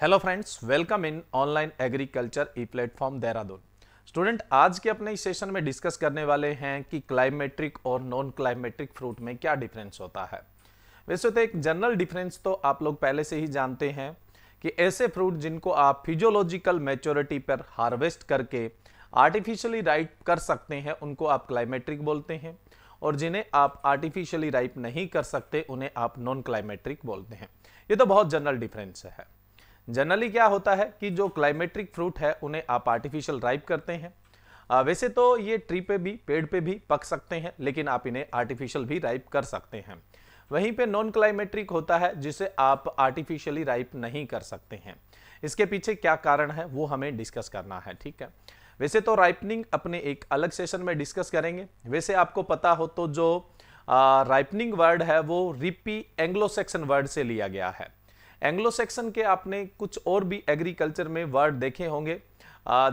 hello friends welcome in online agriculture e platform Dehradun student आज के अपने इस सेशन में डिस्कस करने वाले हैं कि क्लाइमेट्रिक और नॉन क्लाइमेट्रिक फ्रूट में क्या डिफरेंस होता है वैसे तो एक जनरल डिफरेंस तो आप लोग पहले से ही जानते हैं कि ऐसे फ्रूट जिनको आप फिजियोलॉजिकल मेच्योरिटी पर हार्वेस्ट करके आर्टिफिशियली राइप कर सकते हैं उनको आप क्लाइमेट्रिक बोलते हैं और जिन्हें आप आर्टिफिशियली राइप नहीं कर सकते उन्हें आप नॉन क्लाइमेट्रिक बोलते हैं ये तो बहुत जनरल डिफरेंस है जनरली क्या होता है कि जो क्लाइमेट्रिक फ्रूट है उन्हें आप आर्टिफिशियल राइप करते हैं वैसे तो ये ट्री पे भी पेड़ पे भी पक सकते हैं लेकिन आप इन्हें आर्टिफिशियल भी राइप कर सकते हैं वहीं पे नॉन क्लाइमेट्रिक होता है जिसे आप आर्टिफिशियली राइप नहीं कर सकते हैं इसके पीछे क्या कारण है वो हमें डिस्कस करना है ठीक है वैसे तो राइपनिंग अपने एक अलग सेशन में डिस्कस करेंगे वैसे आपको पता हो तो जो राइपनिंग वर्ड है वो रिपी एंग्लो सेक्शन वर्ड से लिया गया है एंग्लो सेक्शन के आपने कुछ और भी एग्रीकल्चर में वर्ड देखे होंगे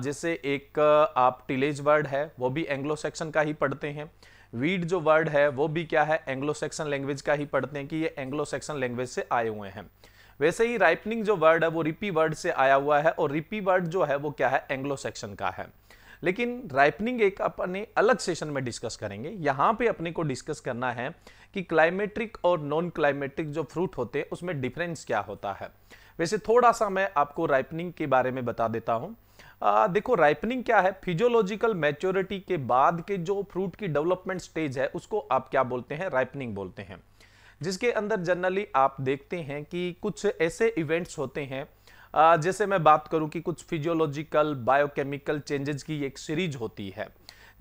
जैसे एक आप टिलेज वर्ड है वो भी एंग्लो सेक्शन का ही पढ़ते हैं वीड जो वर्ड है वो भी क्या है एंग्लो सेक्शन लैंग्वेज का ही पढ़ते हैं कि ये एंग्लो सेक्शन लैंग्वेज से आए हुए हैं वैसे ही राइपनिंग जो वर्ड है वो रिपी वर्ड से आया हुआ है और रिपी वर्ड जो है वो क्या है एंग्लो सेक्शन का है लेकिन राइपनिंग एक अपने अलग सेशन में डिस्कस करेंगे यहाँ पे अपने को डिस्कस करना है कि क्लाइमेट्रिक और नॉन क्लाइमेट्रिक जो फ्रूट होते हैं उसमें डिफरेंस क्या होता है वैसे थोड़ा सा मैं आपको राइपनिंग के बारे में बता देता हूँ आ, देखो राइपनिंग क्या है फिजियोलॉजिकल मैच्योरिटी के बाद के जो फ्रूट की डेवलपमेंट स्टेज है उसको आप क्या बोलते हैं राइपनिंग बोलते हैं जिसके अंदर जनरली आप देखते हैं कि कुछ ऐसे इवेंट्स होते हैं जैसे मैं बात करूं कि कुछ फिजियोलॉजिकल बायोकेमिकल चेंजेस की एक सीरीज होती है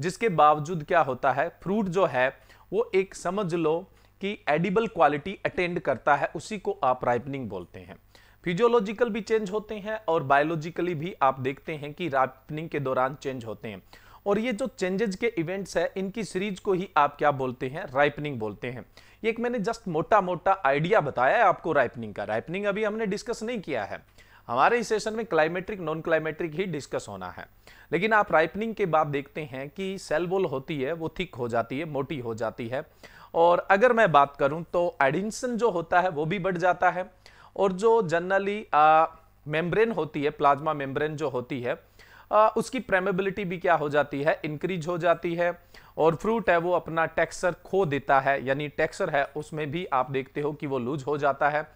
जिसके बावजूद क्या होता है फ्रूट जो है वो एक समझ लो कि एडिबल क्वालिटी अटेंड करता है उसी को आप राइपनिंग बोलते हैं फिजियोलॉजिकल भी चेंज होते हैं और बायोलॉजिकली भी आप देखते हैं कि राइपनिंग के दौरान चेंज होते हैं और ये जो चेंजेज के इवेंट्स है इनकी सीरीज को ही आप क्या बोलते हैं राइपनिंग बोलते हैं एक मैंने जस्ट मोटा मोटा आइडिया बताया है आपको राइपनिंग का राइपनिंग अभी हमने डिस्कस नहीं किया है हमारे इस सेशन में क्लाइमेट्रिक नॉन क्लाइमेट्रिक ही डिस्कस होना है लेकिन आप राइपनिंग के बाद देखते हैं कि सेल बोल होती है वो थिक हो जाती है मोटी हो जाती है और अगर मैं बात करूं तो एडिंसन जो होता है वो भी बढ़ जाता है और जो जनरली मेम्ब्रेन होती है प्लाज्मा मेम्ब्रेन जो होती है आ, उसकी प्रेमेबिलिटी भी क्या हो जाती है इंक्रीज हो जाती है और फ्रूट है वो अपना टेक्सचर खो देता है यानी टेक्सचर है उसमें भी आप देखते हो कि वो लूज हो जाता है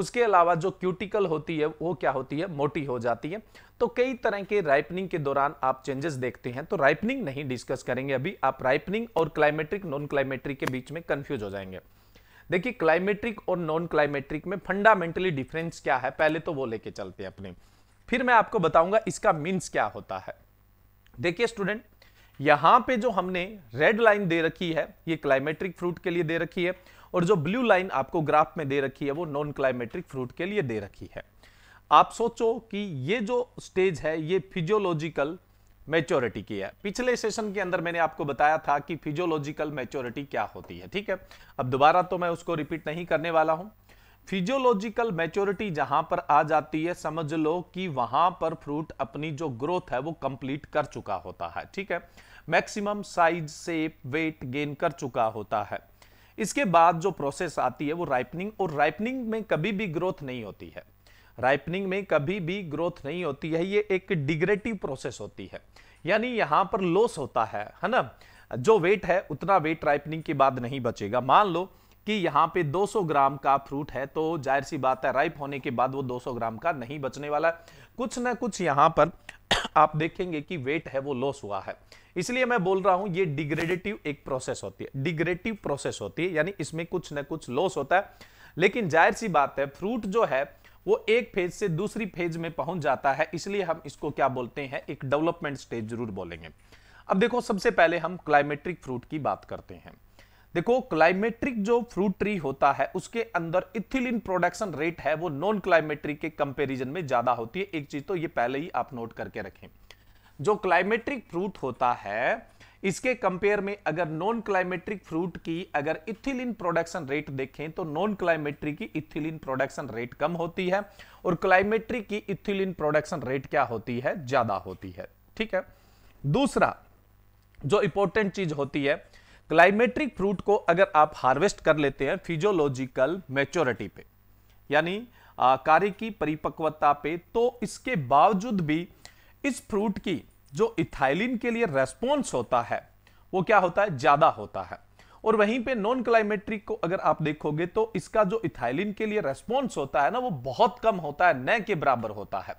उसके अलावा जो क्यूटिकल होती है वो क्या होती है मोटी हो जाती है तो कई तरह के राइपनिंग के दौरान आप चेंजेस देखते हैं तो राइपनिंग नहीं डिस्कस करेंगे अभी आप राइपनिंग और क्लाइमेट्रिक नॉन क्लाइमेट्रिक के बीच में कंफ्यूज हो जाएंगे देखिए क्लाइमेट्रिक और नॉन क्लाइमेट्रिक में फंडामेंटली डिफरेंस क्या है पहले तो वो लेके चलते हैं अपने फिर मैं आपको बताऊंगा इसका मीन्स क्या होता है देखिए स्टूडेंट यहां पे जो हमने रेड लाइन दे रखी है ये क्लाइमेट्रिक फ्रूट के लिए दे रखी है और जो ब्लू लाइन आपको ग्राफ में दे रखी है वो नॉन क्लाइमेट्रिक फ्रूट के लिए दे रखी है आप सोचो कि ये जो स्टेज है ये फिजियोलॉजिकल मेच्योरिटी की है पिछले सेशन के अंदर मैंने आपको बताया था कि फिजियोलॉजिकल मेच्योरिटी क्या होती है ठीक है अब दोबारा तो मैं उसको रिपीट नहीं करने वाला हूं फिजियोलॉजिकल मेच्योरिटी जहां पर आ जाती है समझ लो कि वहां पर फ्रूट अपनी जो ग्रोथ है वो कंप्लीट कर चुका होता है ठीक है maximum size shape weight gain कर चुका होता है इसके बाद जो प्रोसेस आती है वो राइपनिंग और राइपनिंग में कभी भी ग्रोथ नहीं होती है राइपनिंग में कभी भी ग्रोथ नहीं होती है ये एक डिग्रेटिव प्रोसेस होती है यानी यहाँ पर लॉस होता है है ना जो वेट है उतना वेट राइपनिंग के बाद नहीं बचेगा मान लो कि यहाँ पे 200 ग्राम का फ्रूट है तो जाहिर सी बात है राइप होने के बाद वो 200 ग्राम का नहीं बचने वाला कुछ ना कुछ यहाँ पर आप देखेंगे कि वेट है वो लॉस हुआ है इसलिए मैं बोल रहा हूं ये डिग्रेडेटिव एक प्रोसेस होती है डिग्रेटिव प्रोसेस होती है यानी इसमें कुछ ना कुछ लॉस होता है लेकिन जाहिर सी बात है फ्रूट जो है वो एक फेज से दूसरी फेज में पहुंच जाता है इसलिए हम इसको क्या बोलते हैं एक डेवलपमेंट स्टेज जरूर बोलेंगे अब देखो सबसे पहले हम क्लाइमेट्रिक फ्रूट की बात करते हैं देखो क्लाइमेट्रिक जो फ्रूट ट्री होता है उसके अंदर इथिलीन प्रोडक्शन रेट है वो नॉन क्लाइमेट्रिक के कंपैरिजन में ज्यादा होती है एक चीज तो ये पहले ही आप नोट करके रखें जो क्लाइमेट्रिक फ्रूट होता है इसके कंपेयर में अगर नॉन क्लाइमेट्रिक फ्रूट की अगर इथिलीन प्रोडक्शन रेट देखें तो नॉन क्लाइमेट्रिक की इथिलीन प्रोडक्शन रेट कम होती है और क्लाइमेट्रिक की इथिलीन प्रोडक्शन रेट क्या होती है ज्यादा होती है ठीक है दूसरा जो इंपॉर्टेंट चीज होती है क्लाइमेट्रिक फ्रूट को अगर आप हार्वेस्ट कर लेते हैं फिजियोलॉजिकल मेच्योरिटी पे यानी कार्य की परिपक्वता पे तो इसके बावजूद भी इस फ्रूट की जो इथाइलिन के लिए रेस्पॉन्स होता है वो क्या होता है ज़्यादा होता है और वहीं पे नॉन क्लाइमेट्रिक को अगर आप देखोगे तो इसका जो इथाइलिन के लिए रेस्पॉन्स होता है ना वो बहुत कम होता है न के बराबर होता है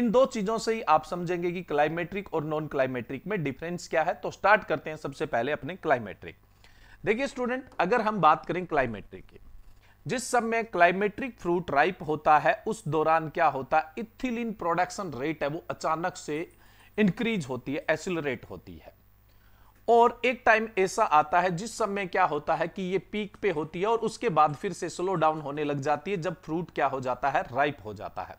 इन दो चीजों से ही आप समझेंगे कि क्लाइमेट्रिक और नॉन क्लाइमेट्रिक में डिफरेंस क्या है तो स्टार्ट करते हैं सबसे पहले अपने क्लाइमेट्रिक देखिए स्टूडेंट अगर हम बात करें क्लाइमेट्रिक की जिस समय क्लाइमेट्रिक फ्रूट राइप होता है उस दौरान क्या होता है इथिलीन प्रोडक्शन रेट है वो अचानक से इंक्रीज होती है एसिलरेट होती है और एक टाइम ऐसा आता है जिस समय क्या होता है कि ये पीक पे होती है और उसके बाद फिर से स्लो डाउन होने लग जाती है जब फ्रूट क्या हो जाता है राइप हो जाता है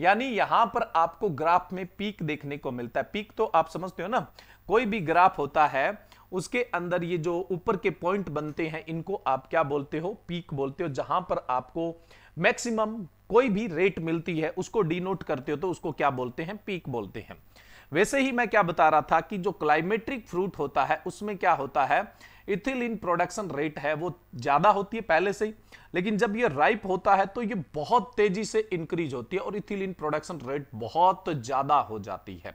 यानी यहां पर आपको ग्राफ में पीक देखने को मिलता है पीक तो आप समझते हो ना कोई भी ग्राफ होता है उसके अंदर ये जो ऊपर के पॉइंट बनते हैं इनको आप क्या बोलते हो पीक बोलते हो जहां पर आपको मैक्सिमम कोई भी रेट मिलती है उसको डिनोट करते हो तो उसको क्या बोलते हैं पीक बोलते हैं वैसे ही मैं क्या बता रहा था कि जो क्लाइमेट्रिक फ्रूट होता है उसमें क्या होता है इथिलीन प्रोडक्शन रेट है वो ज़्यादा होती है पहले से ही लेकिन जब ये राइप होता है तो ये बहुत तेजी से इंक्रीज होती है और इथिलीन प्रोडक्शन रेट बहुत ज़्यादा हो जाती है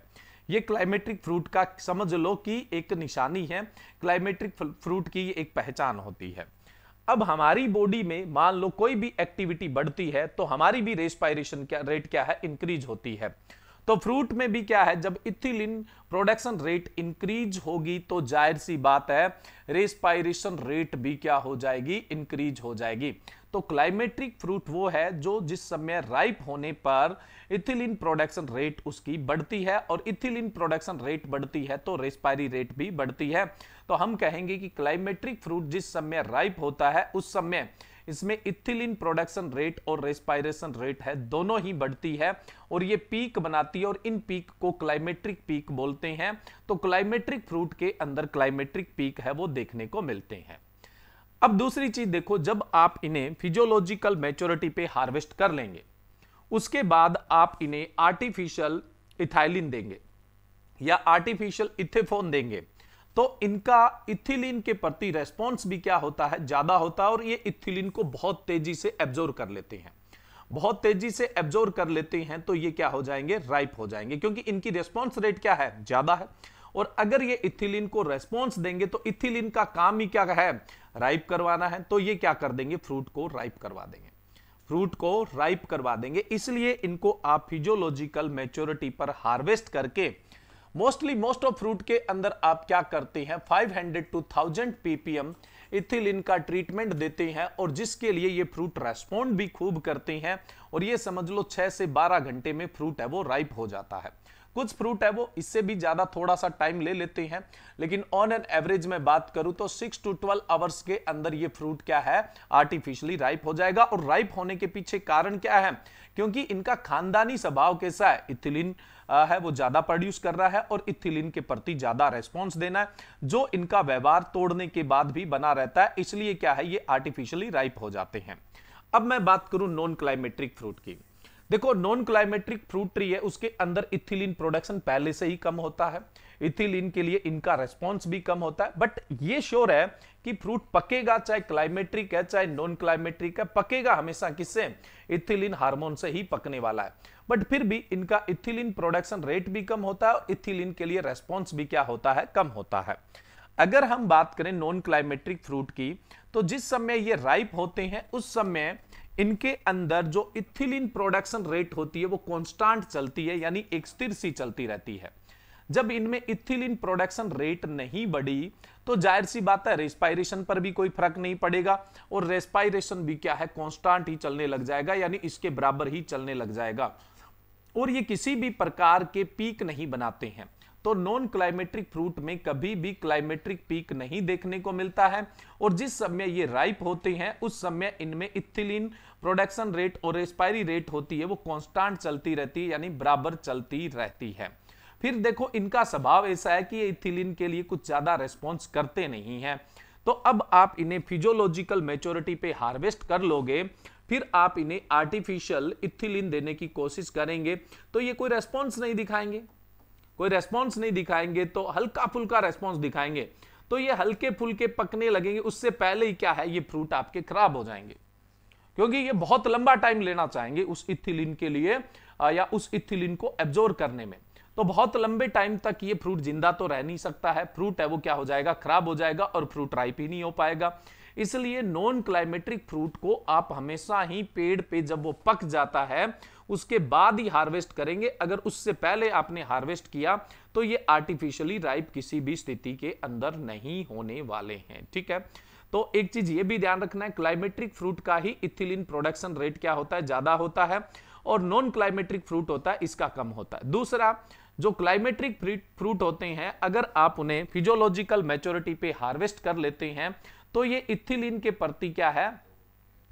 ये क्लाइमेट्रिक फ्रूट का समझ लो कि एक निशानी है क्लाइमेट्रिक फ्रूट की एक पहचान होती है अब हमारी बॉडी में मान लो कोई भी एक्टिविटी बढ़ती है तो हमारी भी रेस्पायरेशन क्या रेट क्या है इंक्रीज होती है तो फ्रूट में भी क्या है जब इथिलिन प्रोडक्शन रेट इंक्रीज होगी तो जाहिर सी बात है रेस्पायरेशन रेट भी क्या हो जाएगी इंक्रीज हो जाएगी तो क्लाइमेट्रिक फ्रूट वो है जो जिस समय राइप होने पर इथिलीन प्रोडक्शन रेट उसकी बढ़ती है और इथिलीन प्रोडक्शन रेट बढ़ती है तो रेस्पायरी रेट भी बढ़ती है तो हम कहेंगे कि क्लाइमेट्रिक फ्रूट जिस समय राइप होता है उस समय इसमें इथिलीन प्रोडक्शन रेट और रेस्पायरेशन रेट है दोनों ही बढ़ती है और ये पीक बनाती है और इन पीक को क्लाइमेट्रिक पीक बोलते हैं तो क्लाइमेट्रिक फ्रूट के अंदर क्लाइमेट्रिक पीक है वो देखने को मिलते हैं अब दूसरी चीज देखो जब आप इन्हें फिजियोलॉजिकल मेच्योरिटी पे हार्वेस्ट कर लेंगे उसके बाद आप इन्हें आर्टिफिशियल इथाइलिन देंगे या आर्टिफिशियल इथेफोन देंगे तो इनका इथिलीन के प्रति रेस्पॉन्स भी क्या होता है ज्यादा होता है और ये इथिलीन को बहुत तेजी से एब्जोर्व कर लेते हैं बहुत तेजी से एब्जोर्व कर लेते हैं तो ये क्या हो जाएंगे राइप हो जाएंगे क्योंकि इनकी रेस्पॉन्स रेट क्या है ज्यादा है और अगर ये इथिलीन को रेस्पॉन्स देंगे तो इथिलीन का काम ही क्या है राइप करवाना है तो ये क्या कर देंगे फ्रूट को राइप करवा देंगे फ्रूट को राइप करवा देंगे इसलिए इनको आप फिजियोलॉजिकल मेच्योरिटी पर हार्वेस्ट करके मोस्टली मोस्ट ऑफ फ्रूट के अंदर आप क्या करते हैं 500 टू थाउजेंड पीपीएम इथिलिन का ट्रीटमेंट देते हैं और जिसके लिए ये फ्रूट रेस्पॉन्ड भी खूब करते हैं और ये समझ लो 6 से 12 घंटे में फ्रूट है वो राइप हो जाता है कुछ फ्रूट है वो इससे भी ज़्यादा थोड़ा सा टाइम ले लेते हैं लेकिन ऑन एन एवरेज में बात करूं तो सिक्स टू ट्वेल्व आवर्स के अंदर ये फ्रूट क्या है आर्टिफिशियली राइप हो जाएगा और राइप होने के पीछे कारण क्या है क्योंकि इनका खानदानी स्वभाव कैसा है इथिलीन है वो ज़्यादा प्रोड्यूस कर रहा है और इथिलीन के प्रति ज़्यादा रेस्पॉन्स देना है जो इनका व्यवहार तोड़ने के बाद भी बना रहता है इसलिए क्या है ये आर्टिफिशियली राइप हो जाते हैं अब मैं बात करूं नॉन क्लाइमेट्रिक फ्रूट की देखो नॉन क्लाइमेट्रिक फ्रूट ट्री है उसके अंदर इथिलीन प्रोडक्शन पहले से ही कम होता है इथिलीन के लिए इनका रेस्पॉन्स भी कम होता है बट ये श्योर है कि फ्रूट पकेगा चाहे क्लाइमेट्रिक है चाहे नॉन क्लाइमेट्रिक है पकेगा हमेशा किससे इथिलीन हार्मोन से ही पकने वाला है बट फिर भी इनका इथिलीन प्रोडक्शन रेट भी कम होता है और इथिलीन के लिए रेस्पॉन्स भी क्या होता है कम होता है अगर हम बात करें नॉन क्लाइमेट्रिक फ्रूट की तो जिस समय ये राइप होते हैं उस समय इनके अंदर जो इथिलीन प्रोडक्शन रेट होती है वो कॉन्स्टांट चलती है यानी एक स्थिर सी चलती रहती है जब इनमें इथिलीन प्रोडक्शन रेट नहीं बढ़ी तो जाहिर सी बात है रेस्पायरेशन पर भी कोई फर्क नहीं पड़ेगा और रेस्पायरेशन भी क्या है कॉन्स्टांट ही चलने लग जाएगा यानी इसके बराबर ही चलने लग जाएगा और ये किसी भी प्रकार के पीक नहीं बनाते हैं तो नॉन क्लाइमेट्रिक फ्रूट में कभी भी क्लाइमेट्रिक पीक नहीं देखने को मिलता है और जिस समय ये राइप होते हैं उस समय इनमें इथिलीन प्रोडक्शन रेट और एक्सपायरी रेट होती है वो कॉन्स्टांट चलती रहती है यानी बराबर चलती रहती है फिर देखो इनका स्वभाव ऐसा है कि ये इथिलीन के लिए कुछ ज़्यादा रेस्पॉन्स करते नहीं है तो अब आप इन्हें फिजियोलॉजिकल मेच्योरिटी पे हार्वेस्ट कर लोगे फिर आप इन्हें आर्टिफिशियल इथिलीन देने की कोशिश करेंगे तो ये कोई रेस्पॉन्स नहीं दिखाएंगे कोई रेस्पॉन्स नहीं दिखाएंगे तो हल्का फुल्का रेस्पॉन्स दिखाएंगे तो ये हल्के फुल्के पकने लगेंगे उससे पहले ही क्या है ये फ्रूट आपके खराब हो जाएंगे क्योंकि ये बहुत लंबा टाइम लेना चाहेंगे उस इथिलिन के लिए या उस इथिलिन को एब्जोर्व करने में तो बहुत लंबे टाइम तक ये फ्रूट जिंदा तो रह नहीं सकता है फ्रूट है वो क्या हो जाएगा खराब हो जाएगा और फ्रूट राइप ही नहीं हो पाएगा इसलिए नॉन क्लाइमेट्रिक फ्रूट को आप हमेशा ही पेड़ पे जब वो पक जाता है उसके बाद ही हार्वेस्ट करेंगे अगर उससे पहले आपने हार्वेस्ट किया तो ये आर्टिफिशियली राइप किसी भी स्थिति के अंदर नहीं होने वाले हैं ठीक है तो एक चीज ये भी ध्यान रखना है क्लाइमेट्रिक फ्रूट का ही इथिलीन प्रोडक्शन रेट क्या होता है ज्यादा होता है और नॉन क्लाइमेट्रिक फ्रूट होता है इसका कम होता है दूसरा जो क्लाइमेट्रिक फ्रूट होते हैं अगर आप उन्हें फिजियोलॉजिकल मेच्योरिटी पे हार्वेस्ट कर लेते हैं तो ये इथिलीन के प्रति क्या है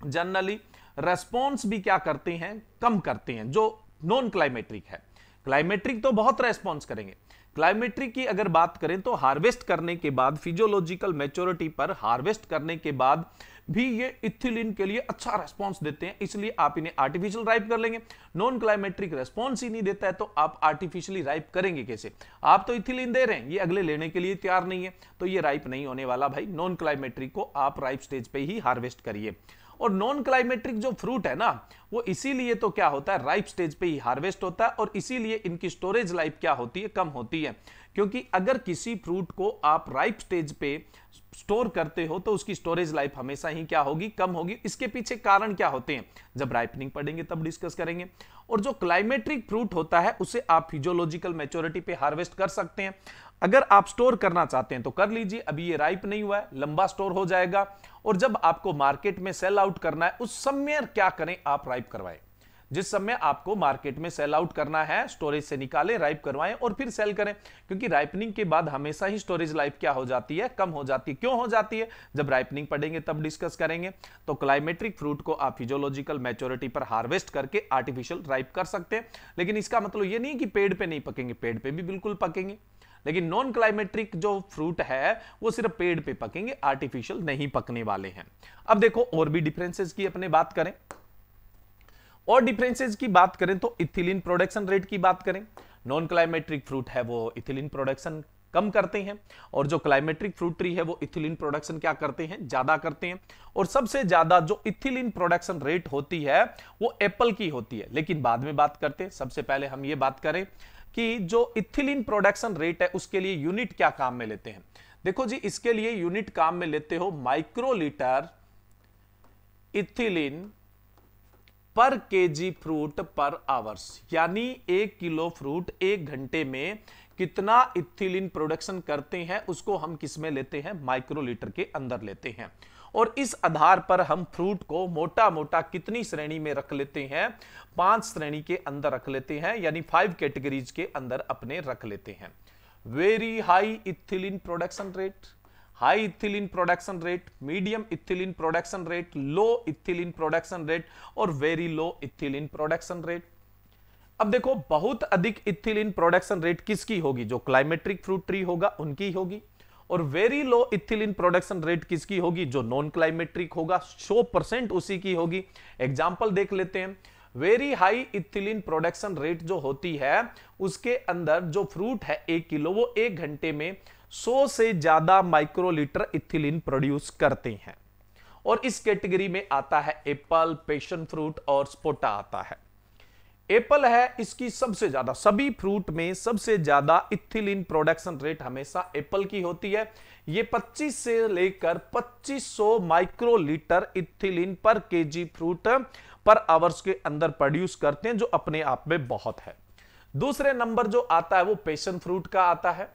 जनरली रेस्पॉन्स भी क्या करते हैं कम करते हैं जो नॉन क्लाइमेट्रिक है क्लाइमेट्रिक तो बहुत रेस्पॉन्स करेंगे क्लाइमेट्रिक की अगर बात करें तो हार्वेस्ट करने के बाद फिजियोलॉजिकल मेच्योरिटी पर हार्वेस्ट करने के बाद भी ये इथिलीन के लिए अच्छा रेस्पॉन्स देते हैं इसलिए आप इन्हें आर्टिफिशियल राइप कर लेंगे नॉन क्लाइमेट्रिक रेस्पॉन्स ही नहीं देता है तो आप आर्टिफिशियली राइप करेंगे कैसे आप तो इथिलीन दे रहे हैं ये अगले लेने के लिए तैयार नहीं है तो ये राइप नहीं होने वाला भाई नॉन क्लाइमेट्रिक को आप राइप स्टेज पर ही हार्वेस्ट करिए और नॉन क्लाइमेट्रिक जो फ्रूट है ना वो इसीलिए तो क्या होता है राइप स्टेज पे ही हार्वेस्ट होता है और इसीलिए इनकी स्टोरेज लाइफ क्या होती है कम होती है क्योंकि अगर किसी फ्रूट को आप राइप स्टेज पे स्टोर करते हो तो उसकी स्टोरेज लाइफ हमेशा ही क्या होगी कम होगी इसके पीछे कारण क्या होते हैं जब राइपनिंग पड़ेंगे तब डिस्कस करेंगे और जो क्लाइमेट्रिक फ्रूट होता है उसे आप फिजियोलॉजिकल मेच्योरिटी पे हार्वेस्ट कर सकते हैं अगर आप स्टोर करना चाहते हैं तो कर लीजिए अभी ये राइप नहीं हुआ है लंबा स्टोर हो जाएगा और जब आपको मार्केट में सेल आउट करना है उस समय क्या करें आप राइप करवाएं जिस समय आपको मार्केट में सेल आउट करना है स्टोरेज से निकालें राइप करवाएं और फिर सेल करें क्योंकि राइपनिंग के बाद हमेशा ही स्टोरेज लाइफ क्या हो जाती है कम हो जाती है क्यों हो जाती है जब राइपनिंग पड़ेंगे तब डिस्कस करेंगे तो क्लाइमेट्रिक फ्रूट को आप फिजोलॉजिकल मेच्योरिटी पर हार्वेस्ट करके आर्टिफिशियल राइप कर सकते हैं लेकिन इसका मतलब ये नहीं कि पेड़ पे नहीं पकेंगे पेड़ पे भी बिल्कुल पकेंगे लेकिन नॉन क्लाइमेट्रिक जो फ्रूट है वो सिर्फ पेड़ पे पकेंगे आर्टिफिशियल नहीं पकने वाले हैं अब देखो और भी डिफरेंसेस की अपने बात करें और डिफरेंसेस की बात करें तो इथिलीन प्रोडक्शन रेट की बात करें नॉन क्लाइमेट्रिक फ्रूट है वो इथिलीन प्रोडक्शन कम करते हैं और जो क्लाइमेट्रिक फ्रूट ट्री है वो इथिलीन प्रोडक्शन क्या करते हैं ज्यादा करते हैं और सबसे ज्यादा जो इथिलीन प्रोडक्शन रेट होती है वो एप्पल की होती है लेकिन बाद में बात करते हैं सबसे पहले हम ये बात करें कि जो इथिलीन प्रोडक्शन रेट है उसके लिए यूनिट क्या काम में लेते हैं देखो जी इसके लिए यूनिट काम में लेते हो microlitre ethylene per KG fruit per hours यानी एक किलो फ्रूट एक घंटे में कितना इथिलीन प्रोडक्शन करते हैं उसको हम किस में लेते हैं माइक्रोलीटर के अंदर लेते हैं और इस आधार पर हम फ्रूट को मोटा मोटा कितनी श्रेणी में रख लेते हैं पांच श्रेणी के अंदर रख लेते हैं यानी फाइव कैटेगरीज के अंदर अपने रख लेते हैं very high ethylene production rate high ethylene production rate medium ethylene production rate low ethylene production rate और very low ethylene production rate अब देखो बहुत अधिक इथिलीन प्रोडक्शन रेट किसकी होगी जो क्लाइमेट्रिक फ्रूट ट्री होगा उनकी होगी और very low ethylene production rate किसकी होगी जो नॉन क्लाइमेट्रिक होगा सो परसेंट उसी की होगी एग्जाम्पल देख लेते हैं very high ethylene production rate जो होती है उसके अंदर जो फ्रूट है एक किलो वो एक घंटे में 100 से ज्यादा माइक्रोलीटर इथिलीन प्रोड्यूस करते हैं और इस कैटेगरी में आता है एप्पल पेशन फ्रूट और स्पोटा आता है एप्पल है इसकी सबसे ज्यादा सभी फ्रूट में सबसे ज्यादा इथिलीन प्रोडक्शन रेट हमेशा एप्पल की होती है ये 25 से लेकर 2500 microlitre ethylene per KG fruit per hours के अंदर प्रोड्यूस करते हैं जो अपने आप में बहुत है दूसरे नंबर जो आता है वो पेशन फ्रूट का आता है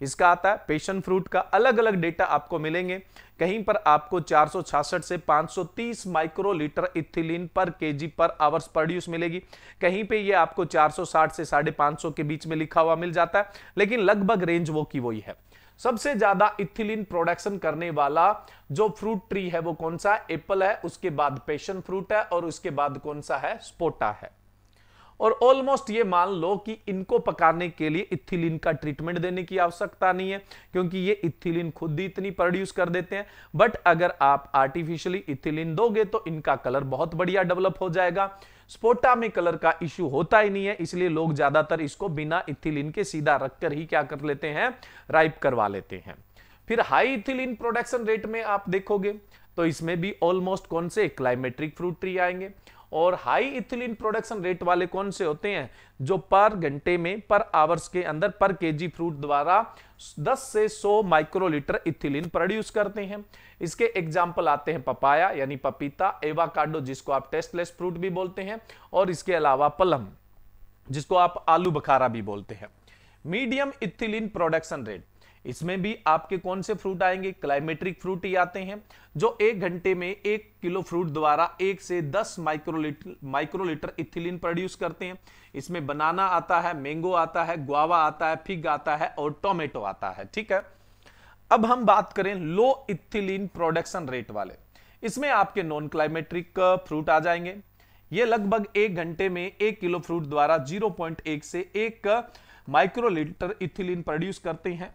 किसका आता है पेशन फ्रूट का अलग अलग डेटा आपको मिलेंगे कहीं पर आपको 466 से 530 microlitre ethylene per KG per hours produce मिलेगी कहीं पे ये आपको 460 से साढ़े पांच के बीच में लिखा हुआ मिल जाता है लेकिन लगभग रेंज वो की वही है सबसे ज्यादा इथिलीन प्रोडक्शन करने वाला जो फ्रूट ट्री है वो कौन सा एप्पल है उसके बाद पेशन फ्रूट है और उसके बाद कौन सा है स्पोटा है और ऑलमोस्ट ये मान लो कि इनको पकाने के लिए इथिलीन का ट्रीटमेंट देने की आवश्यकता नहीं है क्योंकि ये इथिलीन खुद ही इतनी प्रोड्यूस कर देते हैं बट अगर आप आर्टिफिशियली इथिलीन दोगे तो इनका कलर बहुत बढ़िया डेवलप हो जाएगा स्पोटा में कलर का इश्यू होता ही नहीं है इसलिए लोग ज्यादातर इसको बिना इथिलीन के सीधा रखकर ही क्या कर लेते हैं राइप करवा लेते हैं फिर हाई इथिलीन प्रोडक्शन रेट में आप देखोगे तो इसमें भी ऑलमोस्ट कौन से क्लाइमेट्रिक फ्रूट ट्री आएंगे और हाई इथिलीन प्रोडक्शन रेट वाले कौन से होते हैं जो पर घंटे में पर आवर्स के अंदर पर केजी फ्रूट द्वारा 10 से 100 माइक्रोलीटर इथिलीन प्रोड्यूस करते हैं इसके एग्जाम्पल आते हैं पपाया यानी पपीता एवाकाडो जिसको आप टेस्टलेस फ्रूट भी बोलते हैं और इसके अलावा पलम जिसको आप आलू बखारा भी बोलते हैं मीडियम इथिलीन प्रोडक्शन रेट इसमें भी आपके कौन से फ्रूट आएंगे क्लाइमेट्रिक फ्रूट ही आते हैं जो एक घंटे में एक किलो फ्रूट द्वारा एक से दस माइक्रोलीटर माइक्रोलीटर इथिलीन प्रोड्यूस करते हैं इसमें बनाना आता है मैंगो आता है ग्वावा आता है फिग आता है और टोमेटो आता है ठीक है अब हम बात करें लो इथिलीन प्रोडक्शन रेट वाले इसमें आपके नॉन क्लाइमेट्रिक फ्रूट आ जाएंगे ये लगभग एक घंटे में एक किलो फ्रूट द्वारा 0.1 से एक माइक्रोलीटर इथिलीन प्रोड्यूस करते हैं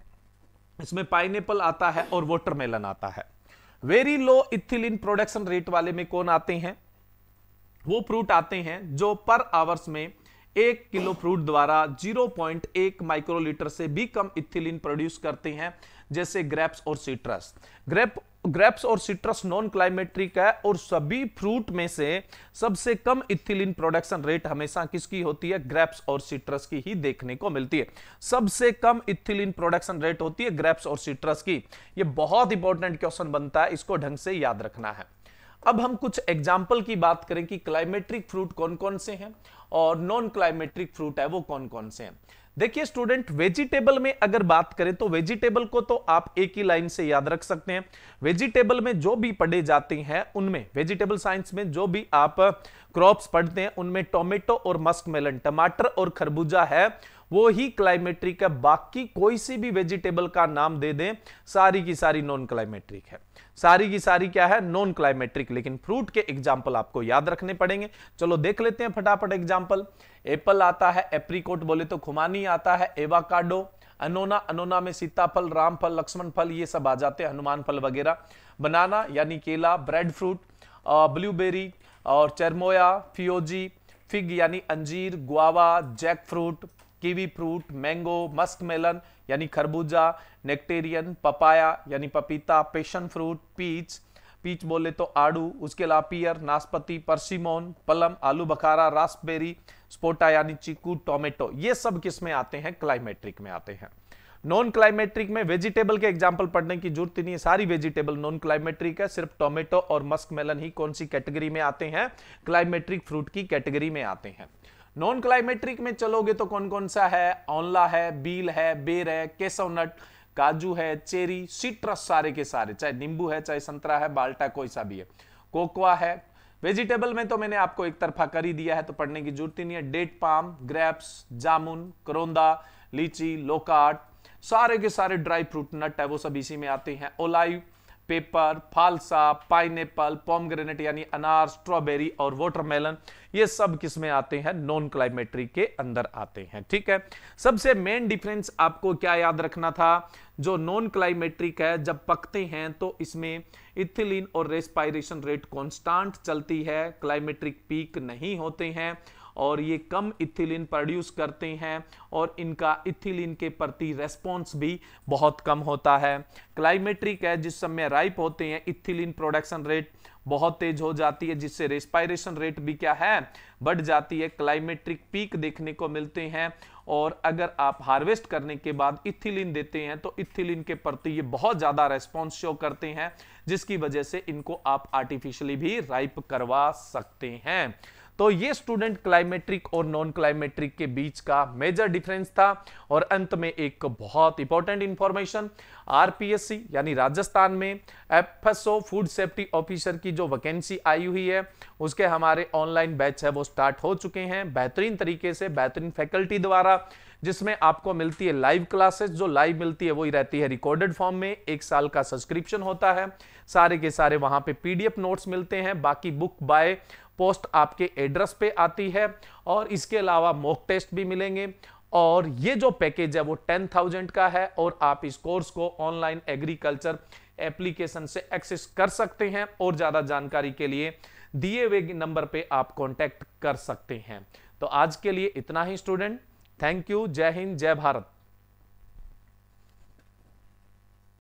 इसमें पाइनएप्पल आता है और वाटरमेलन आता है very low ethylene production rate वाले में कौन आते हैं वो फ्रूट आते हैं जो पर आवर्स में एक किलो फ्रूट द्वारा 0.1 माइक्रोलीटर से भी कम इथिलीन प्रोड्यूस करते हैं जैसे ग्रेप्स और सिट्रस ग्रेप ग्रेप्स और सिट्रस नॉन क्लाइमेट्रिक है और सभी फ्रूट में से सबसे कम इथिलीन प्रोडक्शन रेट हमेशा किसकी होती है ग्रेप्स और सिट्रस की ही देखने को मिलती है सबसे कम इथिलीन प्रोडक्शन रेट होती है ग्रेप्स और सिट्रस की यह बहुत इंपॉर्टेंट क्वेश्चन बनता है इसको ढंग से याद रखना है अब हम कुछ एग्जाम्पल की बात करें कि क्लाइमेट्रिक फ्रूट कौन कौन से हैं और नॉन क्लाइमेट्रिक फ्रूट है वो कौन कौन से हैं देखिए स्टूडेंट वेजिटेबल में अगर बात करें तो वेजिटेबल को तो आप एक ही लाइन से याद रख सकते हैं वेजिटेबल में जो भी पढ़े जाते हैं उनमें वेजिटेबल साइंस में जो भी आप क्रॉप्स पढ़ते हैं उनमें टोमेटो और मस्क मेलन टमाटर और खरबूजा है वो ही क्लाइमेट्रिक है बाकी कोई सी भी वेजिटेबल का नाम दे दें सारी की सारी नॉन क्लाइमेट्रिक है सारी की सारी क्या है नॉन क्लाइमेट्रिक लेकिन फ्रूट के एग्जाम्पल आपको याद रखने पड़ेंगे चलो देख लेते हैं फटाफट एग्जाम्पल एप्पल आता है एप्रीकोट बोले तो खुमानी आता है एवाकाडो अनोना अनोना में सीताफल रामफल लक्ष्मण फल ये सब आ जाते हैं हनुमान फल वगैरह बनाना यानी केला ब्रेड फ्रूट ब्लूबेरी और चरमोया फियोजी फिग यानी अंजीर guava jack fruit kiwi fruit mango musk melon यानी खरबूजा नेक्टेरियन पपाया यानी पपीता पेशन फ्रूट पीच पीच बोले तो आड़ू उसके अलावा पियर नाशपति परसिमोन पलम आलू बखारा रासबेरी स्पोटा यानी चीकू टोमेटो ये सब किस में आते हैं क्लाइमेट्रिक में आते हैं नॉन क्लाइमेट्रिक में वेजिटेबल के एग्जाम्पल पढ़ने की जरूरत ही नहीं है सारी वेजिटेबल नॉन क्लाइमेट्रिक है सिर्फ टोमेटो और मस्क मेलन ही कौन सी कैटेगरी में आते हैं क्लाइमेट्रिक फ्रूट की कैटेगरी में आते हैं नॉन क्लाइमेट्रिक में चलोगे तो कौन कौन सा है ऑनला है बील है बेर है केसवनट काजू है चेरी सिट्रस सारे के सारे चाहे नींबू है चाहे संतरा है बाल्टा कोई सा भी है कोकवा है वेजिटेबल में तो मैंने आपको एक तरफा कर ही दिया है तो पढ़ने की जरूरत ही नहीं है डेट पाम ग्रेप्स जामुन करोंदा लीची लोकाट सारे के सारे ड्राई फ्रूट नट है वो सब इसी में आते हैं ओलाइव पेपर फालसा पाइनएप्पल पॉमग्रेनेट यानी अनार स्ट्रॉबेरी और वाटरमेलन ये सब में आते हैं नॉन क्लाइमेट्री के अंदर आते हैं ठीक है सबसे मेन डिफरेंस आपको क्या याद रखना था जो नॉन क्लाइमेट्रिक है जब पकते हैं तो इसमें इथिलीन और रेस्पायरेशन रेट कांस्टेंट चलती है क्लाइमेट्रिक पीक नहीं होते हैं और ये कम इथिलीन प्रोड्यूस करते हैं और इनका इथिलीन के प्रति रेस्पॉन्स भी बहुत कम होता है क्लाइमेट्रिक है जिस समय राइप होते हैं इथिलीन प्रोडक्शन रेट बहुत तेज हो जाती है जिससे रेस्पायरेशन रेट भी क्या है बढ़ जाती है क्लाइमेट्रिक पीक देखने को मिलते हैं और अगर आप हार्वेस्ट करने के बाद इथिलीन देते हैं तो इथिलीन के प्रति ये बहुत ज़्यादा रेस्पॉन्स शो करते हैं जिसकी वजह से इनको आप आर्टिफिशियली भी राइप करवा सकते हैं तो ये स्टूडेंट क्लाइमेट्रिक और नॉन क्लाइमेट्रिक के बीच का मेजर डिफरेंस था और अंत में एक बहुत इंपॉर्टेंट इंफॉर्मेशन आरपीएससी यानी राजस्थान में एफएसओ फूड सेफ्टी ऑफिसर की जो वैकेंसी आई हुई है उसके हमारे ऑनलाइन बैच है वो स्टार्ट हो चुके हैं बेहतरीन तरीके से बेहतरीन फैकल्टी द्वारा जिसमें आपको मिलती है लाइव क्लासेस जो लाइव मिलती है वही रहती है रिकॉर्डेड फॉर्म में एक साल का सब्सक्रिप्शन होता है सारे के सारे वहां पे पीडीएफ नोट्स मिलते हैं बाकी बुक बाय पोस्ट आपके एड्रेस पे आती है और इसके अलावा मॉक टेस्ट भी मिलेंगे और ये जो पैकेज है वो टेन थाउजेंड का है और आप इस कोर्स को ऑनलाइन एग्रीकल्चर एप्लीकेशन से एक्सेस कर सकते हैं और ज़्यादा जानकारी के लिए दिए हुए नंबर पे आप कांटेक्ट कर सकते हैं तो आज के लिए इतना ही स्टूडेंट थैंक यू जय हिंद जय भारत